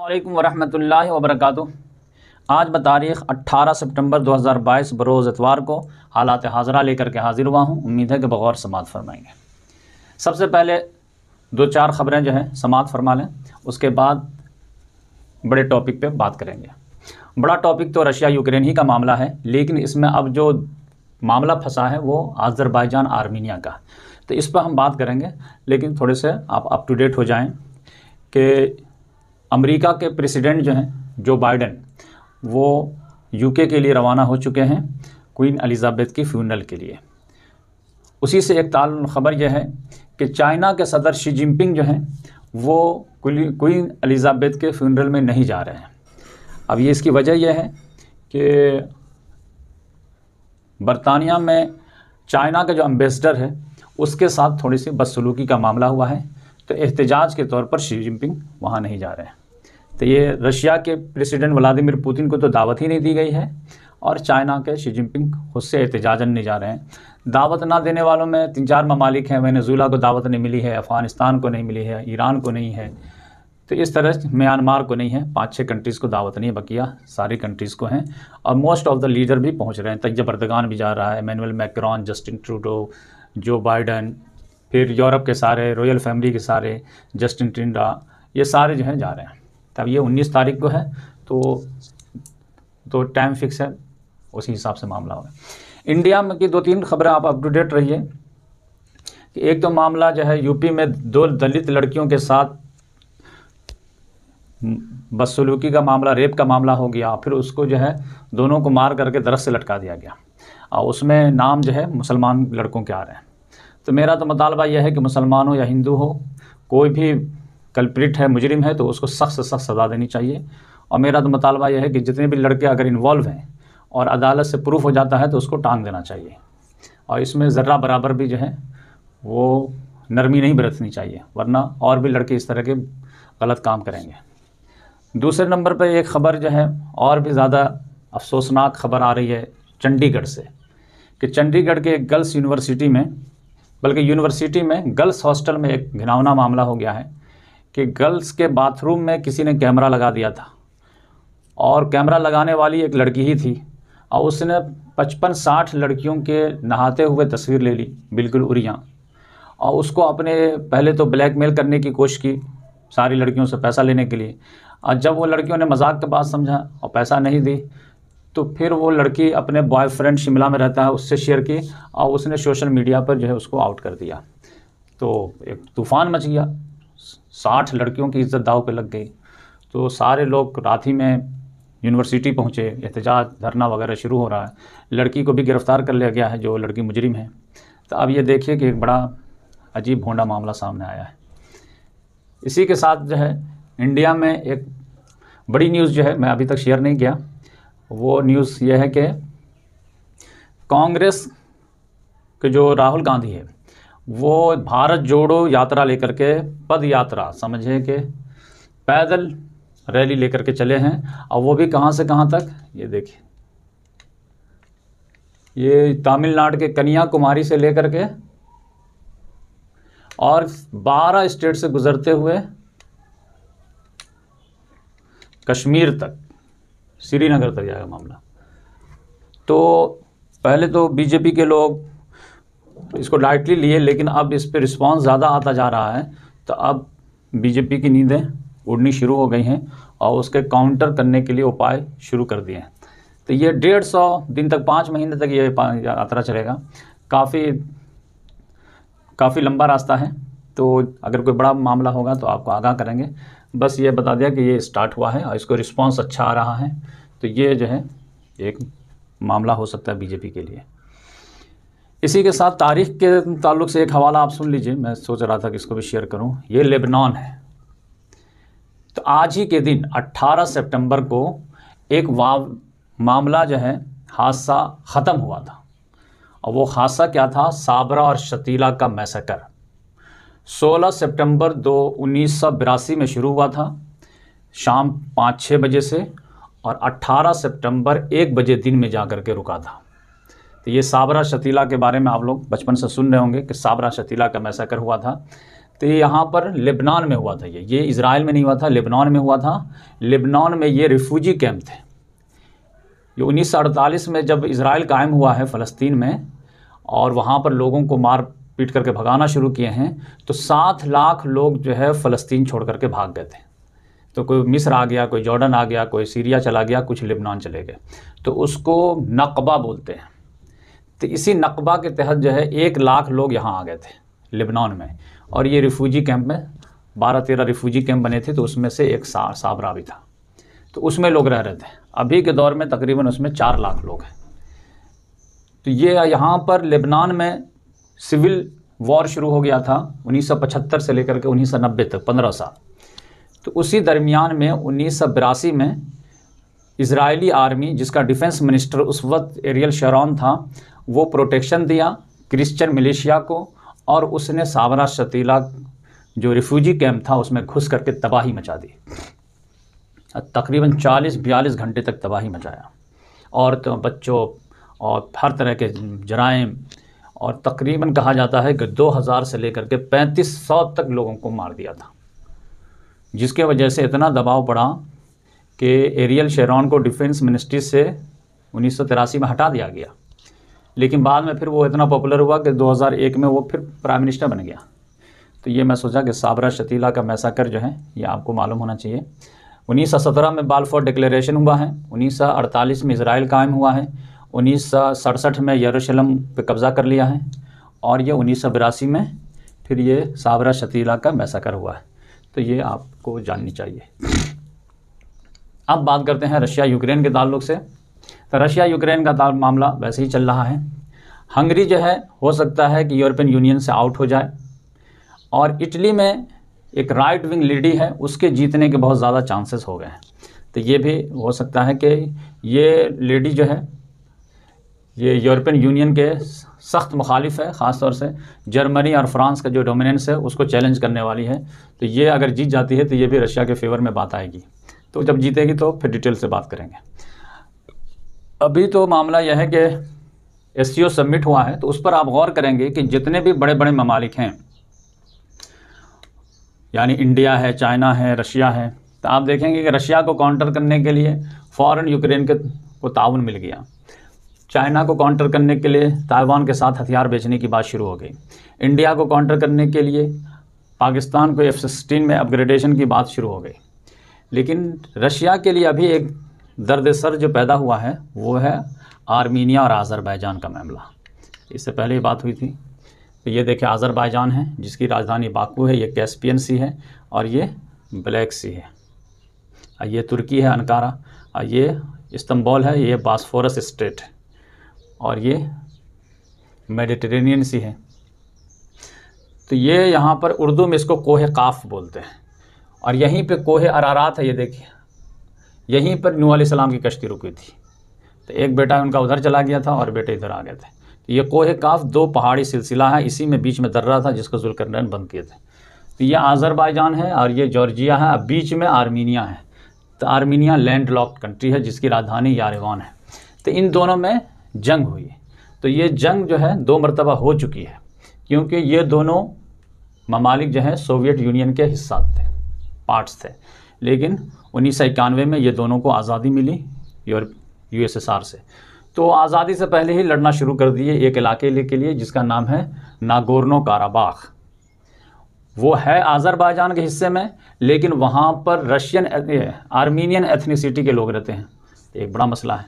अल्लाम ला वरक आज बतारीख 18 सितंबर 2022 बरोज़ इतवार को हालात हाजरा लेकर के हाज़िर हुआ हूँ उम्मीद है कि बगौर समात फरमाएंगे सबसे पहले दो चार ख़बरें जो हैं समात फरमा लें उसके बाद बड़े टॉपिक पे बात करेंगे बड़ा टॉपिक तो रशिया यूक्रेन ही का मामला है लेकिन इसमें अब जो मामला फंसा है वो आज़रबाईजान आर्मीनिया का तो इस पर हम बात करेंगे लेकिन थोड़े से आप अप टू डेट हो जाएँ कि अमेरिका के प्रेसिडेंट जो हैं जो बाइडन वो यूके के लिए रवाना हो चुके हैं क्वीन एलिजाबेथ की फ्यूनल के लिए उसी से एक ताल खबर यह है कि चाइना के सदर शी जिनपिंग जो हैं वो क्वीन एलिजाबेथ के फ्यूनरल में नहीं जा रहे हैं अब ये इसकी वजह यह है कि बरतानिया में चाइना का जो अम्बेसडर है उसके साथ थोड़ी सी बदसलूकी का मामला हुआ है तो एहतजाज के तौर पर शी जिनपिंग वहाँ नहीं जा रहे हैं तो ये रशिया के प्रेसिडेंट व्लादिमिर पुतिन को तो दावत ही नहीं दी गई है और चाइना के शी जिनपिंग खुद से एहतजाजन नहीं जा रहे हैं दावत ना देने वालों में तीन चार ममालिक हैं जूला को दावत नहीं मिली है अफ़गानिस्तान को नहीं मिली है ईरान को नहीं है तो इस तरह म्यांमार को नहीं है पाँच छः कंट्रीज़ को दावत नहीं है बकिया सारी कंट्रीज़ को हैं और मोस्ट ऑफ द लीडर भी पहुँच रहे हैं तक बर्दगान भी जा रहा है Emmanuel Macron Justin Trudeau Joe Biden फिर यूरोप के सारे रॉयल फैमिली के सारे जस्टिन ट्रिंडा ये सारे जो हैं जा रहे हैं तब ये उन्नीस तारीख को है तो तो टाइम फिक्स है उसी हिसाब से मामला होगा इंडिया में की दो तीन खबरें आप अप टू डेट रहिए कि एक तो मामला जो है यूपी में दो दलित लड़कियों के साथ बदसलूकी का मामला रेप का मामला हो गया फिर उसको जो है दोनों को मार करके दरस से लटका दिया गया और उसमें नाम जो है मुसलमान लड़कों के आ रहे हैं तो मेरा तो मुतालबा यह है कि मुसलमान हो या हिंदू हो कोई भी कल्प्रिट है मुजरिम है तो उसको सख्त से सख्त सज़ा देनी चाहिए और मेरा तो मतालबा यह है कि जितने भी लड़के अगर इन्वॉल्व हैं और अदालत से प्रूफ हो जाता है तो उसको टांग देना चाहिए और इसमें ज़र्रा बराबर भी जो है वो नरमी नहीं बरतनी चाहिए वरना और भी लड़के इस तरह के गलत काम करेंगे दूसरे नंबर पर एक ख़बर जो है और भी ज़्यादा अफसोसनाक खबर आ रही है चंडीगढ़ से कि चंडीगढ़ के एक गर्ल्स यूनिवर्सिटी में बल्कि यूनिवर्सिटी में गर्ल्स हॉस्टल में एक घिनावना मामला हो गया है कि गर्ल्स के बाथरूम में किसी ने कैमरा लगा दिया था और कैमरा लगाने वाली एक लड़की ही थी और उसने पचपन साठ लड़कियों के नहाते हुए तस्वीर ले ली बिल्कुल उरियाँ और उसको अपने पहले तो ब्लैकमेल करने की कोशिश की सारी लड़कियों से पैसा लेने के लिए और जब वो लड़कियों ने मजाक के बाद समझा और पैसा नहीं दी तो फिर वो लड़की अपने बॉयफ्रेंड शिमला में रहता है उससे शेयर की और उसने सोशल मीडिया पर जो है उसको आउट कर दिया तो एक तूफ़ान मच गया साठ लड़कियों की इज्जत दाव पे लग गई तो सारे लोग रात ही में यूनिवर्सिटी पहुँचे एहतजाज धरना वगैरह शुरू हो रहा है लड़की को भी गिरफ़्तार कर लिया गया है जो लड़की मुजरिम है तो अब ये देखिए कि एक बड़ा अजीब भोंडा मामला सामने आया है इसी के साथ जो है इंडिया में एक बड़ी न्यूज़ जो है मैं अभी तक शेयर नहीं किया वो न्यूज़ यह है कि कांग्रेस के जो राहुल गांधी है वो भारत जोड़ो यात्रा लेकर के पद यात्रा समझें कि पैदल रैली लेकर के चले हैं और वो भी कहाँ से कहाँ तक ये देखिए ये तमिलनाडु के कन्याकुमारी से लेकर के और 12 स्टेट से गुजरते हुए कश्मीर तक श्रीनगर तक जाएगा मामला तो पहले तो बीजेपी के लोग इसको डायरेक्टली लिए लेकिन अब इस पर रिस्पॉन्स ज़्यादा आता जा रहा है तो अब बीजेपी की नींदें उड़नी शुरू हो गई हैं और उसके काउंटर करने के लिए उपाय शुरू कर दिए हैं तो ये डेढ़ सौ दिन तक पाँच महीने तक ये यात्रा चलेगा काफ़ी काफ़ी लंबा रास्ता है तो अगर कोई बड़ा मामला होगा तो आपको आगाह करेंगे बस ये बता दिया कि ये स्टार्ट हुआ है और इसको रिस्पॉन्स अच्छा आ रहा है तो ये जो है एक मामला हो सकता है बीजेपी के लिए इसी के साथ तारीख के ताल्लुक से एक हवाला आप सुन लीजिए मैं सोच रहा था कि इसको भी शेयर करूं ये लेबनान है तो आज ही के दिन 18 सितंबर को एक वाव मामला जो है हादसा ख़त्म हुआ था और वो हादसा क्या था साबरा और शतीला का मैसकर 16 सितंबर दो उन्नीस सौ बिरासी में शुरू हुआ था शाम पाँच छः बजे से और 18 सितंबर एक बजे दिन में जा कर के रुका था तो ये साबरा शतीला के बारे में आप लोग बचपन से सुन रहे होंगे कि साबरा शतीला का मैसाकर हुआ था तो ये यहाँ पर लेबनान में हुआ था ये ये इसराइल में नहीं हुआ था लेबनान में हुआ था लेबनान में ये रिफ्यूजी कैंप थे ये उन्नीस में जब इसराइल कायम हुआ है फ़लस्तीन में और वहाँ पर लोगों को मार पीट करके भगाना शुरू किए हैं तो सात लाख लोग जो है फ़लस्तीन छोड़ करके भाग गए थे तो कोई मिस्र आ गया कोई जॉर्डन आ गया कोई सीरिया चला गया कुछ लेबनान चले गए तो उसको नकबा बोलते हैं तो इसी नकबा के तहत जो है एक लाख लोग यहाँ आ गए थे लेबनान में और ये रिफ्यूजी कैंप में बारह तेरह रिफ्यूजी कैंप बने थे तो उसमें से एक सा, साबरा भी था तो उसमें लोग रह रहे थे अभी के दौर में तकरीबन उसमें चार लाख लोग हैं तो ये यहाँ पर लेबनान में सिविल वॉर शुरू हो गया था 1975 से लेकर के 1990 तक 15 साल तो उसी दरमियान में उन्नीस में इसराइली आर्मी जिसका डिफेंस मिनिस्टर उस वक्त एरियल शरौन था वो प्रोटेक्शन दिया क्रिश्चियन मिलिशिया को और उसने सावरा शतीला जो रिफ्यूजी कैंप था उसमें घुस करके तबाही मचा दी तकरीबन 40-42 घंटे तक तबाही मचाया औरतों तो बच्चों और हर तरह के जराइम और तकरीबन कहा जाता है कि 2000 से लेकर के 3500 तक लोगों को मार दिया था जिसके वजह से इतना दबाव पड़ा कि एरियल शेरॉन को डिफेंस मिनिस्ट्री से उन्नीस में हटा दिया गया लेकिन बाद में फिर वो इतना पॉपुलर हुआ कि 2001 में वो फिर प्राइम मिनिस्टर बन गया तो ये मैं सोचा कि साबरा शतीला का मैसाकर जो है ये आपको मालूम होना चाहिए उन्नीस में बालफोर डिक्लेरेशन हुआ है उन्नीस में इसराइल कायम हुआ है उन्नीस में यरूशलेम पे कब्ज़ा कर लिया है और ये उन्नीस में फिर ये साबरा शतीला का मैसाकर हुआ है तो ये आपको जाननी चाहिए अब बात करते हैं रशिया यूक्रेन के ताल्लुक से तो रशिया यूक्रेन का मामला वैसे ही चल रहा है हंगरी जो है हो सकता है कि यूरोपियन यूनियन से आउट हो जाए और इटली में एक राइट विंग लीडी है उसके जीतने के बहुत ज़्यादा चांसेस हो गए हैं तो ये भी हो सकता है कि ये लेडी जो है ये यूरोपियन यूनियन के सख्त मुखालिफ है ख़ास तौर से जर्मनी और फ्रांस का जो डोमिनेंस है उसको चैलेंज करने वाली है तो ये अगर जीत जाती है तो ये भी रशिया के फेवर में बात आएगी तो जब जीतेगी तो फिर डिटेल से बात करेंगे अभी तो मामला यह है कि एस सबमिट हुआ है तो उस पर आप गौर करेंगे कि जितने भी बड़े बड़े ममालिक हैं यानी इंडिया है चाइना है रशिया है तो आप देखेंगे कि रशिया को काउंटर करने के लिए फ़ौरन यूक्रेन के को ताउन मिल गया चाइना को काउंटर करने के लिए ताइवान के साथ हथियार बेचने की बात शुरू हो गई इंडिया को काउंटर करने के लिए पाकिस्तान को एफ सिक्सटीन में अपग्रेडेशन की बात शुरू हो गई लेकिन रशिया के लिए अभी एक दर्द सर जो पैदा हुआ है वो है आर्मीनिया और आज़रबाईजान का मामला इससे पहले बात हुई थी तो ये देखिए आज़रबाईजान है जिसकी राजधानी बाकू है ये कैस्पियन सी है और ये ब्लैक सी है ये तुर्की है अनकारा और ये इस्तंबोल है ये बासफोरस स्टेट और ये मेडिटेरेनियन सी है तो ये यहाँ पर उर्दू में इसको कोह काफ बोलते हैं और यहीं पे कोहे अरारात है ये देखिए यहीं पर नू आलाम की कश्ती रुकी थी तो एक बेटा उनका उधर चला गया था और बेटे इधर आ गए थे तो ये कोहे काफ दो पहाड़ी सिलसिला है इसी में बीच में दर्रा था जिसको जुलकर बंद किए थे तो ये आज़रबाईजान है और ये जॉर्जिया है अब बीच में आर्मीनिया है तो आर्मीनिया लैंड लॉक्ड कंट्री है जिसकी राजधानी यारेवान है तो इन दोनों में जंग हुई तो ये जंग जो है दो मरतबा हो चुकी है क्योंकि ये दोनों ममालिक जो हैं सोवियत यूनियन के हिस्सा थे पार्ट्स थे लेकिन उन्नीस सौ इक्यानवे में ये दोनों को आज़ादी मिली यूरोप यूएसएसआर से तो आज़ादी से पहले ही लड़ना शुरू कर दिए एक इलाके के लिए जिसका नाम है नागोरनो काराबाख वो है आज़रबाईजान के हिस्से में लेकिन वहाँ पर रशियन आर्मीनियन एथनीसिटी के लोग रहते हैं एक बड़ा मसला है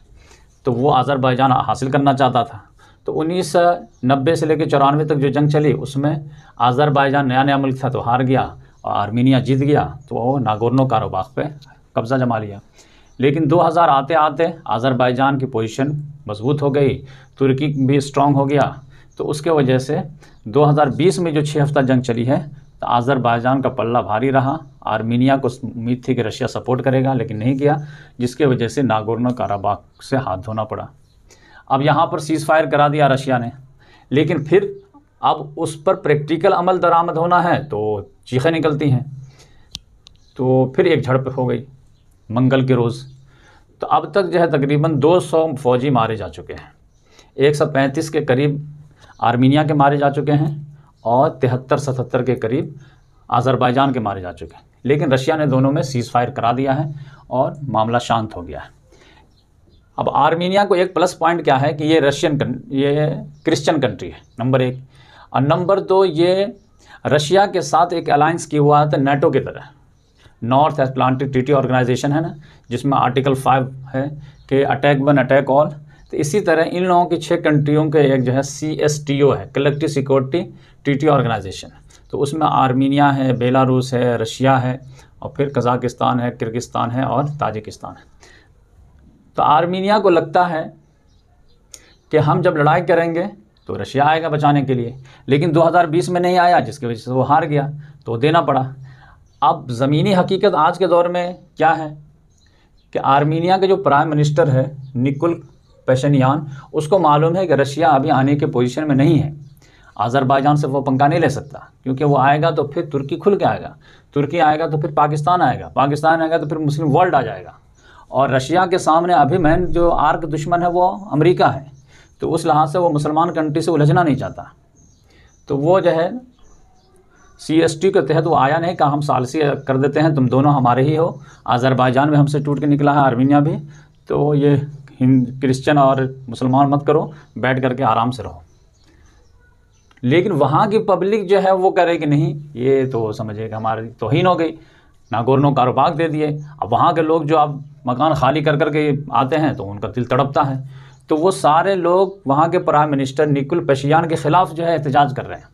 तो वो आज़रबाईजान हासिल करना चाहता था तो उन्नीस सौ नब्बे से लेकर चौरानवे तक जो जंग चली उसमें आज़रबाईजान नया नया मुल्क था तो हार गया आर्मीनिया जीत गया तो वो नागोर्नो कारोबाग पे कब्ज़ा जमा लिया लेकिन 2000 आते आते आज़रबाईजान की पोजीशन मजबूत हो गई तुर्की भी स्ट्रॉन्ग हो गया तो उसके वजह से 2020 में जो छः हफ्ता जंग चली है तो आज़रबाईजान का पल्ला भारी रहा आर्मीनिया को उम्मीद थी कि रशिया सपोर्ट करेगा लेकिन नहीं किया जिसके वजह से नागोर्नो काराबाग से हाथ धोना पड़ा अब यहाँ पर सीज़ फायर करा दिया रशिया ने लेकिन फिर अब उस पर प्रैक्टिकल अमल दरामद होना है तो चीखें निकलती हैं तो फिर एक झड़प हो गई मंगल के रोज़ तो अब तक जो है तकरीबन 200 फौजी मारे जा चुके हैं 135 के करीब आर्मीनिया के मारे जा चुके हैं और तिहत्तर सतहत्तर के करीब आज़रबाईजान के मारे जा चुके हैं लेकिन रशिया ने दोनों में सीज़ फायर करा दिया है और मामला शांत हो गया है अब आर्मीनिया को एक प्लस पॉइंट क्या है कि ये रशियन ये क्रिश्चियन कंट्री है नंबर एक और नंबर दो ये रशिया के साथ एक अलायंस किया हुआ था नेटो तो की तरह नॉर्थ अटलांटिक ट्रीटी ऑर्गेनाइजेशन है ना जिसमें आर्टिकल फाइव है कि अटैक वन अटैक ऑल तो इसी तरह इन लोगों की छः कंट्रियों के एक जो है सी एस टी ओ है कलेक्टिव सिक्योरिटी ट्रीटी ऑर्गेनाइजेशन तो उसमें आर्मीनिया है बेलारूस है रशिया है और फिर कजाकिस्तान है किर्गिस्तान है और ताजिकिस्तान है तो आर्मीनिया को लगता है कि हम जब लड़ाई करेंगे तो रशिया आएगा बचाने के लिए लेकिन 2020 में नहीं आया जिसकी वजह से वो हार गया तो देना पड़ा अब ज़मीनी हकीकत आज के दौर में क्या है कि आर्मीनिया के जो प्राइम मिनिस्टर है निकुल पेशनियान उसको मालूम है कि रशिया अभी आने के पोजीशन में नहीं है आज़रबाईजान से वो पंखा नहीं ले सकता क्योंकि वो आएगा तो फिर तुर्की खुल के आएगा तुर्की आएगा तो फिर पाकिस्तान आएगा पाकिस्तान आएगा तो फिर मुस्लिम वर्ल्ड आ जाएगा और रशिया के सामने अभी मैन जो आर्क दुश्मन है वो अमेरिका है तो उस लिहाज से वो मुसलमान कंट्री से उलझना नहीं चाहता तो वो जो है सी एस टी के तहत वो आया नहीं कहा हम सालसी कर देते हैं तुम दोनों हमारे ही हो आज़रबाईजान में हमसे टूट के निकला है आर्मीनिया भी तो ये हिंद क्रिश्चन और मुसलमान मत करो बैठ करके आराम से रहो लेकिन वहाँ की पब्लिक जो है वो करे कि नहीं ये तो समझिए कि हमारी तोहन हो गई नागौरनों कारोबाग दे दिए अब वहाँ के लोग जो अब मकान खाली कर कर के आते हैं तो उनका दिल तड़पता है तो वो सारे लोग वहाँ के प्राइम मिनिस्टर निकुल पशियान के ख़िलाफ़ जो है एहतजाज कर रहे हैं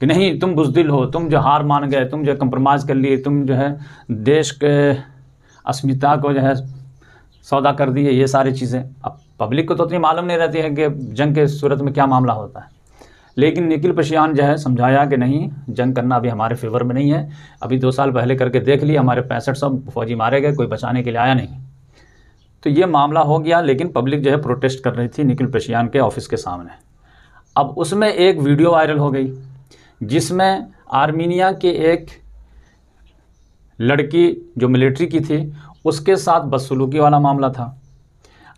कि नहीं तुम बुजदिल हो तुम जो हार मान गए तुम जो कंप्रोमाइज़ कर लिए तुम जो है देश के अस्मिता को जो है सौदा कर दिए ये सारी चीज़ें अब पब्लिक को तो उतनी मालूम नहीं रहती है कि जंग के सूरत में क्या मामला होता है लेकिन निखिल पशियान जो है समझाया कि नहीं जंग करना अभी हमारे फेवर में नहीं है अभी दो साल पहले करके देख लिया हमारे पैंसठ सौ फौजी मारे गए कोई बचाने के लिए आया नहीं तो ये मामला हो गया लेकिन पब्लिक जो है प्रोटेस्ट कर रही थी निखिल पेशियान के ऑफिस के सामने अब उसमें एक वीडियो वायरल हो गई जिसमें आर्मीनिया के एक लड़की जो मिलिट्री की थी उसके साथ बदसलूकी वाला मामला था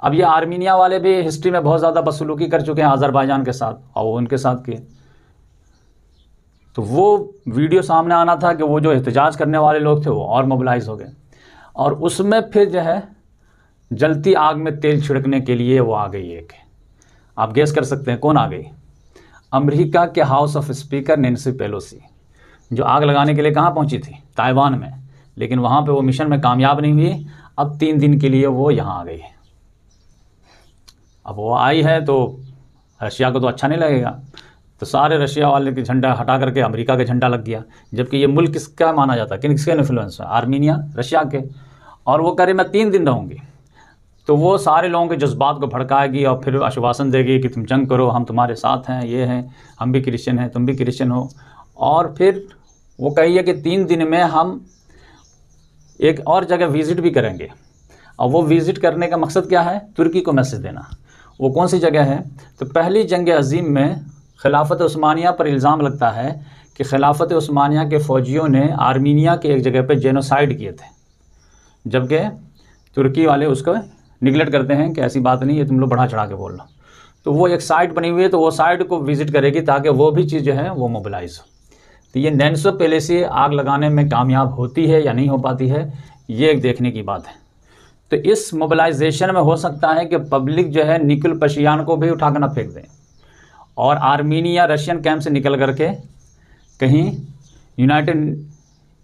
अब ये आर्मीनिया वाले भी हिस्ट्री में बहुत ज़्यादा बदसलूकी कर चुके हैं आज़रबाईजान के साथ और वो उनके साथ किए तो वो वीडियो सामने आना था कि वो जो एहतजाज करने वाले लोग थे वो और मोबलाइज हो गए और उसमें फिर जो है जलती आग में तेल छिड़कने के लिए वो आ गई एक आप गैस कर सकते हैं कौन आ गई अमेरिका के house of speaker Nancy Pelosi जो आग लगाने के लिए कहाँ पहुँची थी ताइवान में लेकिन वहाँ पे वो मिशन में कामयाब नहीं हुई अब तीन दिन के लिए वो यहाँ आ गई है अब वो आई है तो रशिया को तो अच्छा नहीं लगेगा तो सारे रशिया वाले के झंडा हटा करके अमेरिका का झंडा लग गया जबकि ये मुल्क किसका माना जाता है किन किसके इन्फ्लुएंस है आर्मीनिया रशिया के और वो कह रहे मैं तीन दिन रहूँगी तो वो सारे लोगों के जज्बात को भड़काएगी और फिर आश्वासन देगी कि तुम जंग करो हम तुम्हारे साथ हैं ये हैं हम भी क्रिश्चियन हैं तुम भी क्रिश्चियन हो और फिर वो कहिए कि तीन दिन में हम एक और जगह विज़िट भी करेंगे और वो विज़िट करने का मकसद क्या है तुर्की को मैसेज देना वो कौन सी जगह है तो पहली जंग अजीम में खिलाफत उस्मानिया पर इल्ज़ाम लगता है कि खिलाफत उस्मानिया के फ़ौजियों ने आर्मीनिया के एक जगह पर जेनोसाइड किए थे जबकि तुर्की वाले उसको निगलेक्ट करते हैं कि ऐसी बात नहीं है तुम लोग बढ़ा चढ़ा के बोल लो तो वो एक साइट बनी हुई है तो वो साइट को विजिट करेगी ताकि वो भी चीज़ जो है वो मोबिलाइज हो तो ये नैनसो पहले से आग लगाने में कामयाब होती है या नहीं हो पाती है ये एक देखने की बात है तो इस मोबिलाइजेशन में हो सकता है कि पब्लिक जो है निकल पशियान को भी उठा ना फेंक दें और आर्मीनिया रशियन कैंप से निकल करके कहीं यूनाइटेड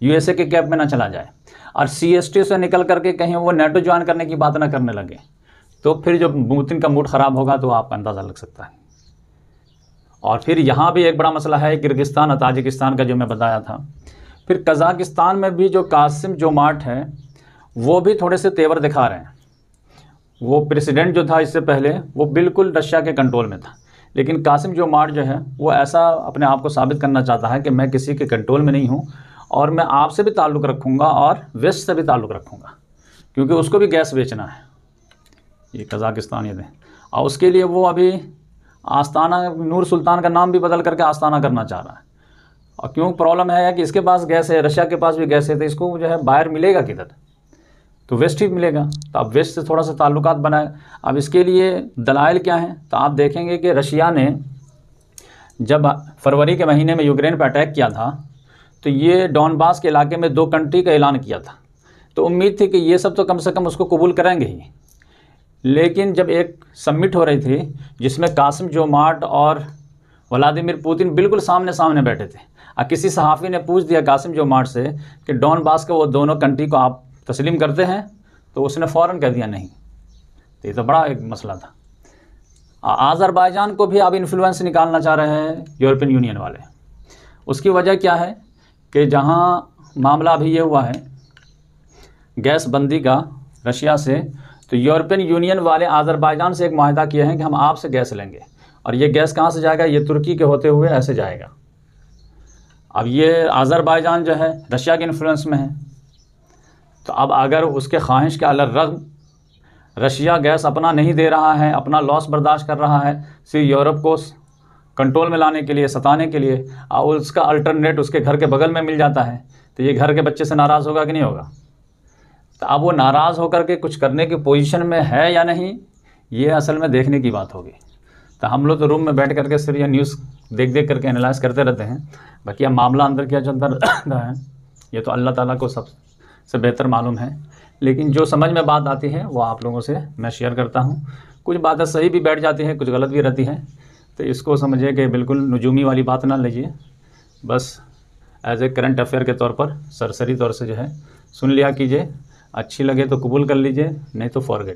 यूएसए के कैप में ना चला जाए और सी से निकल करके कहीं वो नेटो ज्वाइन करने की बात ना करने लगे तो फिर जब पुतिन का मूड ख़राब होगा तो आप अंदाज़ा लग सकता है और फिर यहाँ भी एक बड़ा मसला है किर्गिस्तान और ताजिकिस्तान का जो मैं बताया था फिर कज़ाकिस्तान में भी जो कासिम जोमाट है वो भी थोड़े से तेवर दिखा रहे हैं वो प्रेसिडेंट जो था इससे पहले वो बिल्कुल रशिया के कंट्रोल में था लेकिन कासिम जोमाट जो है वो ऐसा अपने आप को साबित करना चाहता है कि मैं किसी के कंट्रोल में नहीं हूँ और मैं आपसे भी ताल्लुक़ रखूँगा और वेस्ट से भी ताल्लुक़ रखूँगा क्योंकि उसको भी गैस बेचना है ये कज़ाकिस्तानी थे और उसके लिए वो अभी आस्ताना नूर सुल्तान का नाम भी बदल करके आस्ताना करना चाह रहा है और क्यों प्रॉब्लम है कि इसके पास गैस है रशिया के पास भी गैस है तो इसको जो है बाहर मिलेगा किधर तो वेस्ट ही मिलेगा तो आप वेस्ट से थोड़ा सा ताल्लुक बनाए अब इसके लिए दलाइल क्या हैं तो आप देखेंगे कि रशिया ने जब फरवरी के महीने में यूक्रेन पर अटैक किया था तो ये डॉनबास के इलाके में दो कंट्री का ऐलान किया था तो उम्मीद थी कि ये सब तो कम से कम उसको कबूल करेंगे ही लेकिन जब एक समिट हो रही थी जिसमें कासिम जोमार्ट और व्लादिमिर पुतिन बिल्कुल सामने सामने बैठे थे और किसी सहाफ़ी ने पूछ दिया कासिम जोमार्ट से कि डॉन बास का वो दोनों कंट्री को आप तस्लीम करते हैं तो उसने फ़ौर कह दिया नहीं तो ये तो बड़ा एक मसला था आज़रबाईजान को भी आप इन्फ्लुएंस निकालना चाह रहे हैं यूरोपियन यूनियन वाले उसकी वजह क्या है कि जहाँ मामला अभी ये हुआ है गैस बंदी का रशिया से तो यूरोपियन यूनियन वाले आज़रबाईजान से एक माहा किए हैं कि हम आपसे गैस लेंगे और ये गैस कहाँ से जाएगा ये तुर्की के होते हुए ऐसे जाएगा अब ये आज़रबाईजान जो है रशिया के इन्फ्लुएंस में है तो अब अगर उसके ख्वाहिश के अलग रग रशिया गैस अपना नहीं दे रहा है अपना लॉस बर्दाश्त कर रहा है सिर्फ यूरोप को कंट्रोल में लाने के लिए सताने के लिए और उसका अल्टरनेट उसके घर के बगल में मिल जाता है तो ये घर के बच्चे से नाराज़ होगा कि नहीं होगा तो अब वो नाराज़ होकर के कुछ करने की पोजीशन में है या नहीं ये असल में देखने की बात होगी तो हम लोग तो रूम में बैठ करके सिर्फ यह न्यूज़ देख देख करके एनालाइज करते रहते हैं बाकी अब मामला अंदर क्या चलता रहता है ये तो अल्लाह ताला को सब से बेहतर मालूम है लेकिन जो समझ में बात आती है वो आप लोगों से मैं शेयर करता हूँ कुछ बातें सही भी बैठ जाती हैं कुछ गलत भी रहती हैं तो इसको समझिए कि बिल्कुल नजूमी वाली बात ना लीजिए बस एज ए करंट अफेयर के तौर पर सरसरी तौर से जो है सुन लिया कीजिए अच्छी लगे तो कबूल कर लीजिए नहीं तो फॉरगेट